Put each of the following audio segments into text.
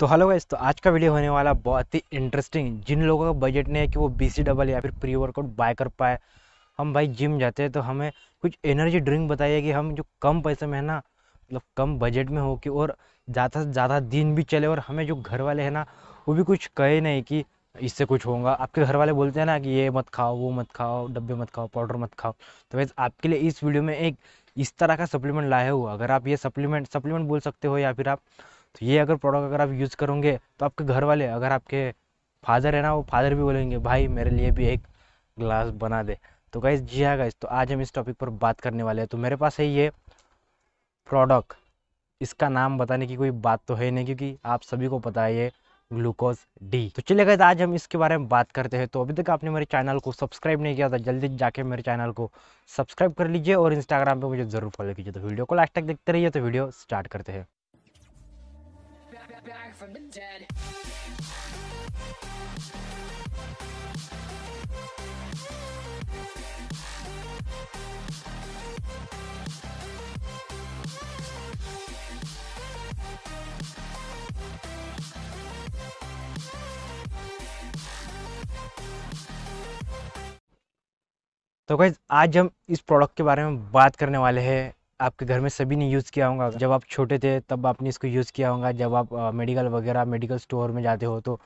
तो hello guys तो आज का वीडियो होने वाला बहुत ही इंटरेस्टिंग जिन लोगों का बजट नहीं है कि वो बी सी डबल या फिर प्री वर्कआउट बाय कर पाए हम भाई जिम जाते हैं तो हमें कुछ एनर्जी ड्रिंक बताइए कि हम जो कम पैसे में है ना मतलब कम बजट में हो कि और ज़्यादा से ज़्यादा दिन भी चले और हमें जो घर वाले हैं ना वो भी कुछ कहे नहीं कि इससे कुछ होगा आपके घर वाले बोलते हैं ना कि ये मत खाओ वो मत खाओ डब्बे मत खाओ पाउडर मत खाओ तो वैसे आपके लिए इस वीडियो में एक इस तरह का सप्लीमेंट लाया हुआ अगर आप ये सप्लीमेंट सप्लीमेंट बोल सकते हो या फिर आप तो ये अगर प्रोडक्ट अगर आप यूज़ करोगे तो आपके घर वाले अगर आपके फादर है ना वो फादर भी बोलेंगे भाई मेरे लिए भी एक ग्लास बना दे तो गाइज जी हाँ गाइज तो आज हम इस टॉपिक पर बात करने वाले हैं तो मेरे पास है ये प्रोडक्ट इसका नाम बताने की कोई बात तो है नहीं क्योंकि आप सभी को पता है ये ग्लूकोज डी तो चलिए गए आज हम इसके बारे में बात करते हैं तो अभी तक आपने मेरे चैनल को सब्सक्राइब नहीं किया था जल्दी जाके मेरे चैनल को सब्सक्राइब कर लीजिए और इंस्टाग्राम पे मुझे ज़रूर फॉलो कीजिए तो वीडियो को लास्ट तक देखते रहिए तो वीडियो स्टार्ट करते हैं been dead. तो गैज़ आज हम इस प्रोडक्ट के बारे में बात करने वाले हैं आपके घर में सभी ने यूज़ किया होगा जब आप छोटे थे तब आपने इसको यूज़ किया होगा जब आप मेडिकल वगैरह मेडिकल स्टोर में जाते हो तो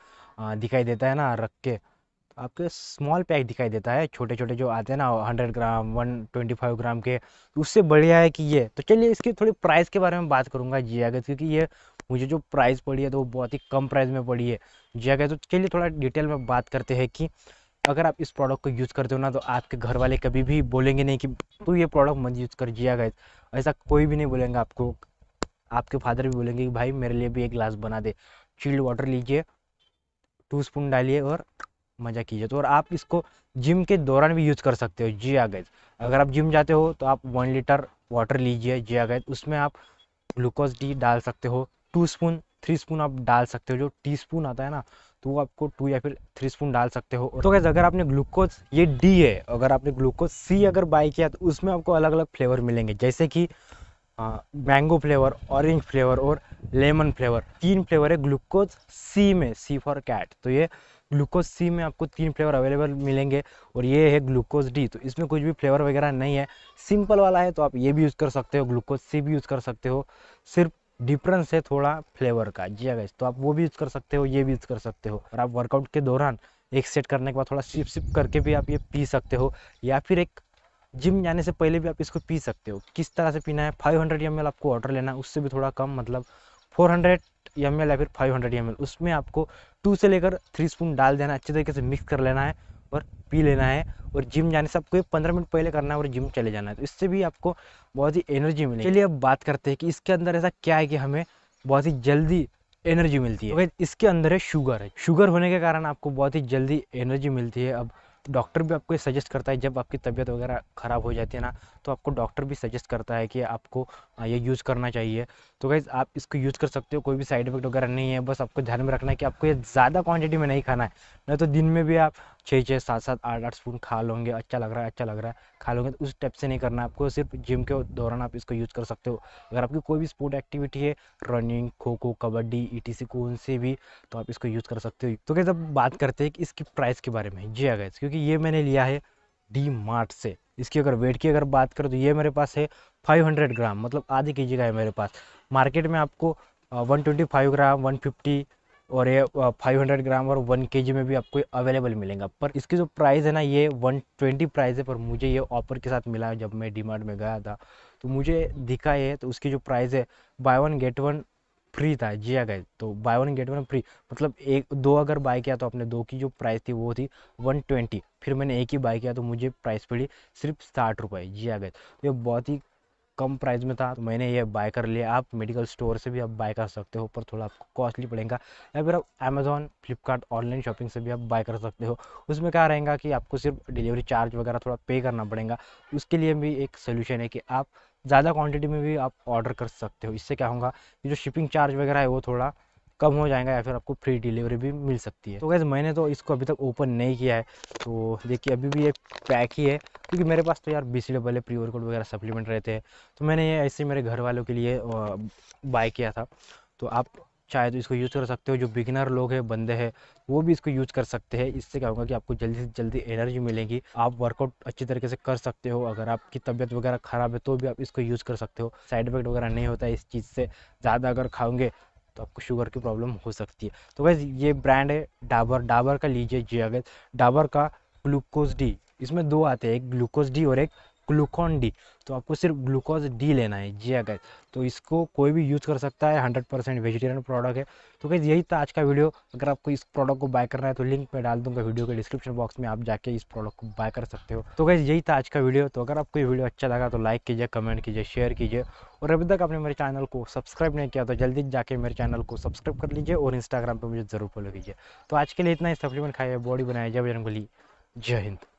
दिखाई देता है ना रख के तो आपके स्मॉल पैक दिखाई देता है छोटे छोटे जो आते हैं ना hundred gram one twenty five gram के तो उससे बढ़िया है कि ये तो चलिए इसके थोड़ी प्राइस के बारे में बात करूँगा जी गैस क्योंकि ये मुझे जो प्राइस पड़ी है तो वो बहुत ही कम प्राइस में पड़ी है जी गैस तो चलिए थोड़ा डिटेल में बात करते हैं कि अगर आप इस प्रोडक्ट को यूज़ करते हो ना तो आपके घर वाले कभी भी बोलेंगे नहीं कि तू ये प्रोडक्ट मत यूज़ कर जिया गए ऐसा कोई भी नहीं बोलेंगे आपको आपके फादर भी बोलेंगे कि भाई मेरे लिए भी एक ग्लास बना दे चिल्ड वाटर लीजिए टू स्पून डालिए और मज़ा कीजिए तो और आप इसको जिम के दौरान भी यूज़ कर सकते हो जिया गैस अगर आप जिम जाते हो तो आप वन लीटर वाटर लीजिए जिया गैस उसमें आप ग्लूकोज डी डाल सकते हो टू स्पून थ्री स्पून आप डाल सकते हो जो टी स्पून आता है ना तो वो आपको टू या फिर थ्री स्पून डाल सकते हो तो कैसे अगर आपने ग्लूकोज ये डी है अगर आपने ग्लूकोज सी अगर बाई किया तो उसमें आपको अलग अलग फ्लेवर मिलेंगे जैसे कि मैंगो फ्लेवर ऑरेंज फ्लेवर और लेमन फ्लेवर तीन फ्लेवर है ग्लूकोज सी में सी फॉर कैट तो ये ग्लूकोज सी में आपको तीन फ्लेवर अवेलेबल मिलेंगे और ये है ग्लूकोज डी तो इसमें कुछ भी फ्लेवर वगैरह नहीं है सिंपल वाला है तो आप ये भी यूज़ कर सकते हो ग्लूकोज सी भी यूज़ कर सकते हो सिर्फ डिफरेंस है थोड़ा फ्लेवर का जी गैस हाँ तो आप वो भी यूज़ कर सकते हो ये भी यूज़ कर सकते हो और आप वर्कआउट के दौरान एक सेट करने के बाद थोड़ा सिप सिप करके भी आप ये पी सकते हो या फिर एक जिम जाने से पहले भी आप इसको पी सकते हो किस तरह से पीना है 500 हंड्रेड आपको ऑर्डर लेना है उससे भी थोड़ा कम मतलब 400 हंड्रेड या फिर 500 हंड्रेड उसमें आपको टू से लेकर थ्री स्पून डाल देना अच्छे तरीके से मिक्स कर लेना है पर पी लेना है और जिम जाने से आपको पंद्रह मिनट पहले करना है और जिम चले जाना है तो इससे भी आपको बहुत ही एनर्जी मिलेगी चलिए अब बात करते हैं कि इसके अंदर ऐसा क्या है कि हमें बहुत ही जल्दी एनर्जी मिलती है इसके अंदर है शुगर है शुगर होने के कारण आपको बहुत ही जल्दी एनर्जी मिलती है अब डॉक्टर भी आपको सजेस्ट करता है जब आपकी तबीयत वगैरह ख़राब हो जाती है ना तो आपको डॉक्टर भी सजेस्ट करता है कि आपको ये यूज़ करना चाहिए तो गैस आप इसको यूज़ कर सकते हो कोई भी साइड इफेक्ट वगैरह नहीं है बस आपको ध्यान में रखना है कि आपको ये ज़्यादा क्वांटिटी में नहीं खाना है नहीं तो दिन में भी आप छः छः सात सात आठ आठ स्पून खा लोगे अच्छा लग रहा है अच्छा लग रहा है खा लोगे तो उस टाइप से नहीं करना आपको सिर्फ जिम के दौरान आप इसको यूज़ कर सकते हो अगर आपकी कोई भी स्पोर्ट एक्टिविटी है रनिंग खो खो कबड्डी ई टी सी कौन से भी तो आप इसको यूज़ कर सकते हो तो कैसे अब बात करते हैं कि इसकी प्राइस के बारे में जी अगर हाँ क्योंकि ये मैंने लिया है डी मार्ट से इसकी अगर वेट की अगर बात करें तो ये मेरे पास है हंड्रेड ग्राम मतलब आधी के जी का है मेरे पास मार्केट में आपको फाइव ग्राम फिफ्टी और ये 500 ग्राम और 1 के में भी आपको अवेलेबल मिलेगा पर इसकी जो प्राइस है ना ये 120 प्राइस है पर मुझे ये ऑफर के साथ मिला जब मैं डिमांड में गया था तो मुझे दिखा ये तो उसकी जो प्राइस है buy one get one free था जी आ हाँ गए तो buy one get one free मतलब एक दो अगर बाय किया तो अपने दो की जो प्राइस थी वो थी वन ट्वेंटी फिर मैंने एक ही बाय किया तो मुझे प्राइस पड़ी सिर्फ साठ रुपये जी आ हाँ गए तो ये बहुत ही कम प्राइस में था तो मैंने ये बाय कर लिया आप मेडिकल स्टोर से भी आप बाय कर सकते हो पर थोड़ा आपको कॉस्टली पड़ेगा या फिर आप अमेजोन फ्लिपकार्ट ऑनलाइन शॉपिंग से भी आप बाय कर सकते हो उसमें क्या रहेगा कि आपको सिर्फ डिलीवरी चार्ज वगैरह थोड़ा पे करना पड़ेगा उसके लिए भी एक सोल्यूशन है कि आप ज़्यादा क्वान्टिटी में भी आप ऑर्डर कर सकते हो इससे क्या होगा कि जो शिपिंग चार्ज वगैरह है वो थोड़ा कम हो जाएगा या फिर आपको फ्री डिलीवरी भी मिल सकती है तो कैसे मैंने तो इसको अभी तक ओपन नहीं किया है तो देखिए अभी भी ये पैक ही है क्योंकि मेरे पास तो यार बीस लीटर है प्री वर्कआउट वगैरह सप्लीमेंट रहते हैं तो मैंने ये ऐसे मेरे घर वालों के लिए बाय किया था तो आप चाहे तो इसको यूज़ कर सकते हो जो बिगिनर लोग हैं बंदे हैं वो भी इसको यूज़ कर सकते हैं इससे क्या होगा कि आपको जल्दी से जल्दी एनर्जी मिलेगी आप वर्कआउट अच्छी तरीके से कर सकते हो अगर आपकी तबीयत वगैरह ख़राब है तो भी आप इसको यूज़ कर सकते हो साइड इफेक्ट वगैरह नहीं होता है इस चीज़ से ज़्यादा अगर खाओगे तो आपको शुगर की प्रॉब्लम हो सकती है तो वैसे ये ब्रांड है डाबर डाबर का लीजिए जी अगर डाबर का ग्लूकोज डी इसमें दो आते हैं एक ग्लूकोज डी और एक ग्लूकॉन डी तो आपको सिर्फ ग्लूकोज डी लेना है जी अगर हाँ तो इसको कोई भी यूज़ कर सकता है हंड्रेड परसेंट वेजिटेरियन प्रोडक्ट है तो कैसे यही था आज का वीडियो अगर आपको इस प्रोडक्ट को बाय करना है तो लिंक मैं डाल दूंगा वीडियो के डिस्क्रिप्शन बॉक्स में आप जाके इस प्रोडक्ट को बाय कर सकते हो तो कैसे यही था आज का वीडियो तो अगर आपको ये वीडियो अच्छा लगा तो लाइक कीजिए कमेंट कीजिए शेयर कीजिए और अभी तक आपने मेरे चैनल को सब्सक्राइब नहीं किया तो जल्दी जाके मेरे चैनल को सब्सक्राइब कर लीजिए और इंस्टाग्राम पर मुझे ज़रूर फॉलो कीजिए तो आज के लिए इतना ही सप्लीमेंट खाइए बॉडी बनाइए जय बजरंगली जय हिंद